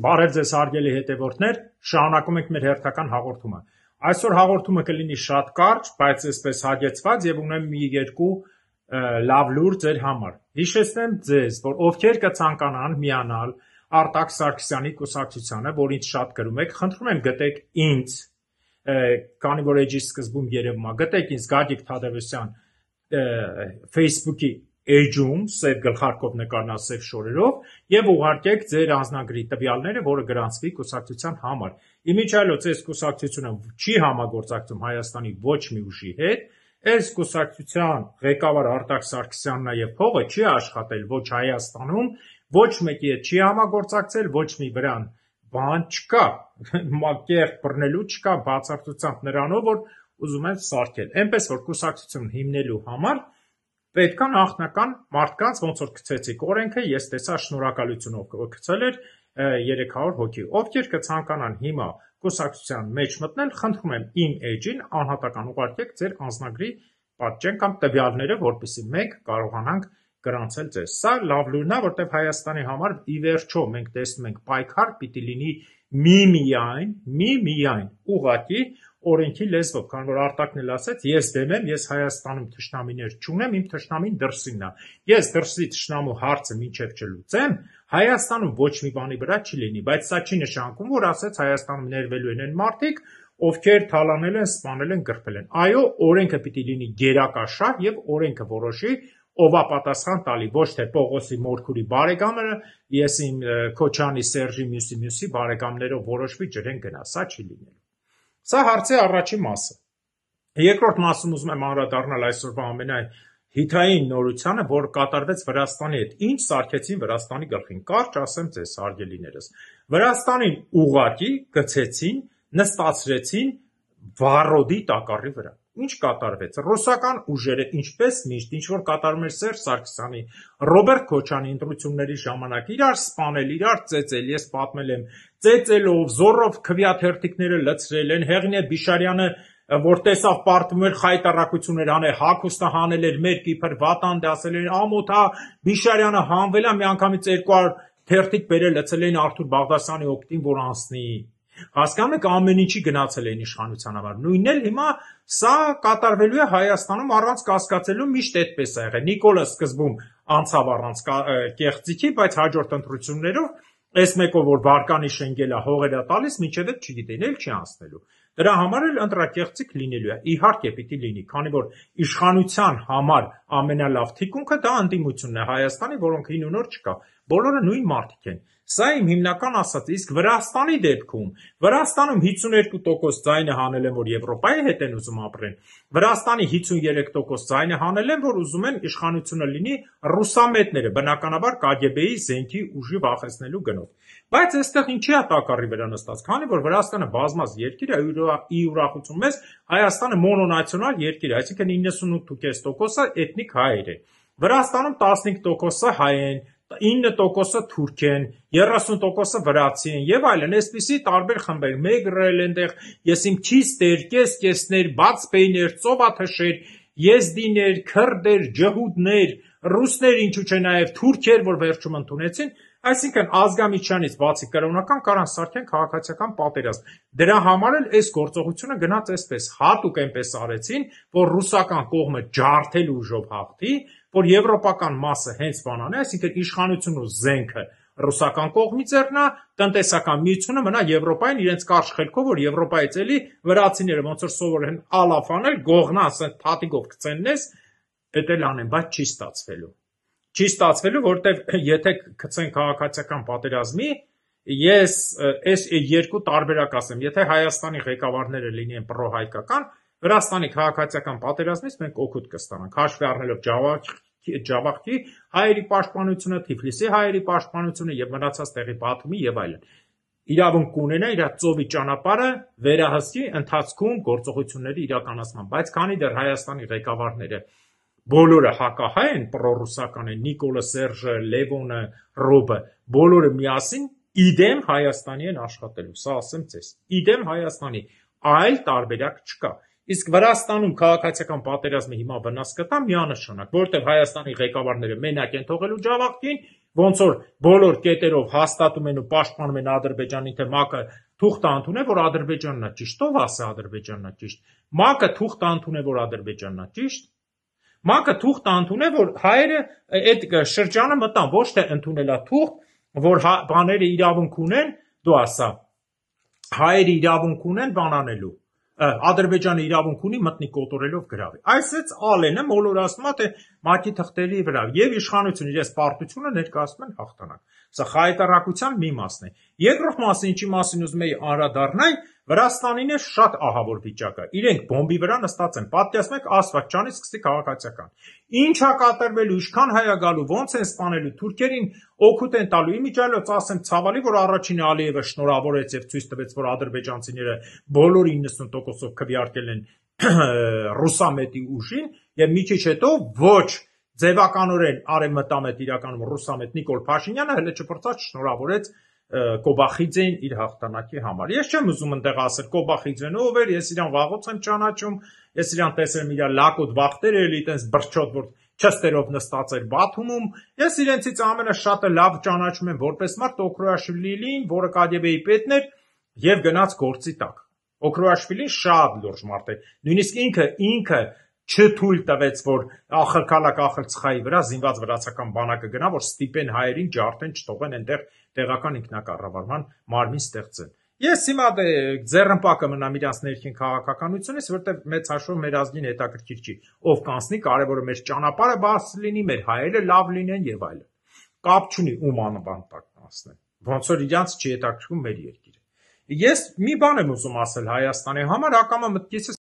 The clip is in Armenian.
Բարև ձեզ հարգելի հետևորդներ, շարունակում ենք մեր հերթական հաղորդումը։ Այսօր հաղորդումը կլինի շատ կարճ, բայց այսպես հագեցված եւ ունեմ մի երկու լավ լուր ձեր համար։ Հիշեցնեմ ձեզ, որ ովքեր կցանկանան միանալ Արտակ Սարգսյանի կուսակցությանը, որ ինձ շատ գրում եք, խնդրում եմ գտեք ինձ, քանի որ էջի սկզբում երևում է, գտեք ինձ Գագիկ Թադևոսյան Facebook-ի էջում սև գլխարկով նկարնասև շորերով եւ ուղարկեք ձեր անձնագրի տվյալները, որը գրանցվի կուսակցության համար։ Իմիջիայլոց այս կուսակցությունը չի համագործակցում Հայաստանի ոչ մի ուժի հետ, այս կուսակցության ղեկավար Արտակ Սարգսյանն է եւ փողը չի աշխատել ոչ Հայաստանում, ոչ մեկի հետ չի համագործակցել, ոչ մի վրան բան չկա, մակեր բռնելու չկա բացարձությամբ նրանով, որ ուզում են սարքել։ Էնպես որ կուսակցություն հիմնելու համար պետք է նախնական մարդկանց, ոնց որ գցեցիք օրենքը, ես տեսա շնորհակալությունով գցել էր 300 հոգի, ովքեր կցանկանան հիմա կուսակցության մեջ մտնել, խնդրում եմ իմ էջին անհատական ուղարկեք ձեր անձնագրի պատճեն կամ տվյալները, որպեսզի մենք կարողանանք գրանցել ձեզ։ Սա լավ լուրն է, որտեղ Հայաստանի համար ի վերջո մենք տեսնում ենք պայքար պիտի լինի մի միայն, մի միայն ուղակի օրենքի լեզվով, քան որ Արտակն էլ ասաց, ես դեմ եմ, ես Հայաստանում ճշնամիներ չունեմ, իմ ճշնամին դրսինն է։ Ես դրսի ճշնամու հարցը մինչև չլուծեմ, Հայաստանում ոչ մի բանի վրա չի լինի, բայց սա չի նշանակում, որ ասաց Հայաստանում ներվելու են այն մարդիկ, ովքեր թալանել են, սպանել են, գրփել են։ Այո, օրենքը պիտի լինի գերակա շահ եւ օրենքը որոշի ովա պատասխան տալի ոչ թե Պողոսի Մորքուրի բարեկամը ես իմ Քոչանի Սերժի մյուսի մյուսի բարեկամներով որոշվի ջրեն գնա սա չի լինելու սա հարցի առաջին մասը երկրորդ մասում ուզում եմ անդրադառնալ այսօրվա ամենայն հիթային նորությանը որ կատարվեց Վրաստանի հետ ինչ սարկեցին Վրաստանի գլխին կարճ ասեմ ձեզ հարգելիներս Վրաստանին ուղակի գցեցին նստացրեցին վառոդի տակարի վրա ինչ կատարվեց։ Ռուսական ուժերը, ինչպես միշտ, ինչ որ կատարում էր Սերժ Սարգսյանի, Ռոբերտ Քոչանի ընտրությունների ժամանակ, իրար սպանել, իրար ծեծել, ես պատմել եմ, ծեծելով, զոռով քվեաթերթիկները լցրել են, Հեղինե Բիշարյանը որ տեսավ պարտվում էր խայտարակություններ անել, հակոստահանել էր մեր կիփր վատանդ ասել էր ամոթա Բիշարյանը հանվել է միանգամից 200 թերթիկ բերել լցել էին Արթուր Բաղդասյանի օկտին, որ անցնի Հասկանում եք ամեն ինչի գնացել էին իշխանության համար։ Նույնն էլ հիմա սա կատարվելու է Հայաստանում առանց կասկածելու միշտ այդպես է եղել։ Նիկոլը սկզբում անցավ առանց կեղծիքի, բայց հաջորդ ընտրություններով այս մեկը որ վարկանի շենգելա հողերա տալիս, միջև այդ չգիտեն, էլ չի անցնելու։ Դրա համար էլ ընտրակեղծիք լինելու է։ Իհարկե պիտի լինի, քանի որ իշխանության համար ամենալավ թիկունքը դա ընդդիմությունն է Հայաստանի, որոնք հին ու նոր չկա։ Բոլորը նույն մարդիկ են։ Սա իմ հիմնական ասածը, իսկ Վրաստանի դեպքում, Վրաստանում 52% ձայնը հանել են, որ Եվրոպայի հետ են ուզում ապրեն։ Վրաստանի 53% ձայնը հանել են, որ ուզում են իշխանությունը լինի ռուսամետները, բնականաբար KGB-ի զենքի ուժի վախեցնելու գնով։ Բայց այստեղ ինչի՞ է տակարի վրա նստած, քանի որ Վրաստանը բազմած երկիր է, ի ուրախություն մեզ Հայաստանը մոնոնացիոնալ երկիր է, այսինքն 98% -ը էթնիկ հայեր են։ Վրաստանում 15%-ը հայ են, 9%-ը թուրք են, 30%-ը վրացի են եւ այլն, այսպիսի տարբեր խմբեր։ Մեկը էլ այնտեղ ես իմ քիս տեր, կես կեսներ, բաց բեներ, ծովաթշեր, եզդիներ, քրդեր, ջհուդներ, ռուսներ, ինչու՞ չէ նաեւ թուրքեր, որ վերջում ընդունեցին, այսինքն ազգամիջյանից բացի կրոնական կարան սարքեն քաղաքացիական պատերազմ։ Դրա համար էլ այս գործողությունը գնաց այսպես, հատուկ այնպես արեցին, որ ռուսական կողմը ջարդել ուժով հաղթի, որ եվրոպական մասը հենց բանան է, այսինքն իշխանությունն ու զենքը ռուսական կողմից երնա, տնտեսական միությունը մնա Եվրոպային իրենց կարճ խելքով, որ Եվրոպայից էլի վրացիները ոնց որ սովոր են ալաֆանել, գողնա ասեն թաթիկով գցեննես, դա էլ անեն, բայց չի ստացվելու։ Չի ստացվելու, որտեվ եթե գցեն քաղաքացիական պատերազմի, ես այս երկու տարբերակ ասեմ, եթե Հայաստանի ղեկավարները լինեն պրոհայկական, Վրաստանի քաղաքացիական պատերազմից մենք օգուտ կստանանք, հաշվի առնելով Ջավախքի հայերի պաշտպանությունը, Թիֆլիսի հայերի պաշտպանությունը եւ մնացած տեղի պատումը եւ այլն։ Իրավունք կունենա իր ծովի ճանապարհը վերահսկի ընթացքում գործողությունների իրականացման, բայց քանի դեռ Հայաստանի ղեկավարները բոլորը հակահայ են, պրոռուսական են, Նիկոլա Սերժը, Լևոնը, Ռոբը, բոլորը միասին իդեմ Հայաստանի են աշխատելու, սա ասեմ ցես։ Իդեմ Հայաստանի, այլ տարբերակ չկա։ Իսկ Վրաստանում քաղաքացիական պատերազմը հիմա վնաս կտա միանշանակ, որտեղ Հայաստանի ղեկավարները մենակ են թողելու Ջավախտին, ոնց որ բոլոր կետերով հաստատում են ու պաշտպանում են Ադրբեջանին, թե ՄԱԿ-ը թուղթ անտուն է, որ Ադրբեջանն է ճիշտ, ով ասա Ադրբեջանն է ճիշտ։ ՄԱԿ-ը թուղթ անտուն է, որ Ադրբեջանն է ճիշտ։ ՄԱԿ-ը թուղթ անտուն է, որ հայերը այդ շրջանը մտան, ոչ թե ընդունելա թուղթ, որ հա, բաները իրավունք ունեն, դու ասա։ Հայերը իրավունք ունեն բանանելու Ադրբեջանը իրավունք ունի մտնի կոտորելով գրավի։ Այսպես Ալենը մոլորացնում է թե մաքի թղթերի վրա եւ իշխանություն իրենց պարտությունը ներկայացնում են հաղթանակ։ Սա խայտարակության մի մասն է։ Երկրորդ մասը, ինչի մասին ուզում եի անդրադառնալ, Վրաստանին է շատ ահավոր վիճակը։ Իրենք բոմբի վրա նստած են։ Պատկերացնեք Ասվաճանից սկսի քաղաքացիական։ Ինչ է կատարվելու, ինչքան հայ է գալու, ո՞նց են սպանելու։ Թուրքերին օգուտ են տալու։ Իմիջայլոց ասեմ, ցավալի որ առաջին Ալիևը շնորհավորեց եւ ցույց տվեց, որ ադրբեջանցիները բոլոր 90%-ով քվեարկել են ռուսամետի ուժին եւ մի քիչ հետո ոչ ձևականորեն արևմտամետ իրականում ռուսամետ Նիկոլ Փաշինյանը հենց չփորձած շնորհավորեց Կոբախիձեն իր հաղթանակի համար։ Ես չեմ ուզում ընդեղ ասել Կոբախիձեն ով էր, ես իրան վաղոց եմ ճանաչում, ես իրան տեսել իրա լակոտ վախտեր էլի տենց բրչոտ որ չստերով նստած էր Բաթումում։ Ես իրենցից ամենաշատը լավ ճանաչում եմ որպես մարդ Օկրոաշվիլին, որը ԿԳԲ-ի պետն էր եւ գնաց գործի տակ։ Օկրոաշվիլին շատ լուրջ մարդ է։ Նույնիսկ ինքը ինքը չթույլ տվեց, որ ախրկալակ ախրցխայի վրա զինված վրացական բանակը գնա, որ ստիպեն հայերին ջարդեն, չթողեն այնտեղ տեղական ինքնակառավարման մարմին ստեղծեն։ Ես հիմա դե ձեռնպակը մնամ իրանց ներքին քաղաքականությունից, որտեղ մեծ հաշվով մեր ազգին հետաքրքիր չի, ով կանցնի, կարևորը մեր ճանապարհը բաց լինի, մեր հայերը լավ լինեն եւ այլն։ Կապ չունի ում անվան տակ անցնեն։ Ոնց որ իրանց չի հետաքրքրում մեր երկիրը։ Ես մի բան եմ ուզում ասել Հայաստանի համար, ակամա մտքիցս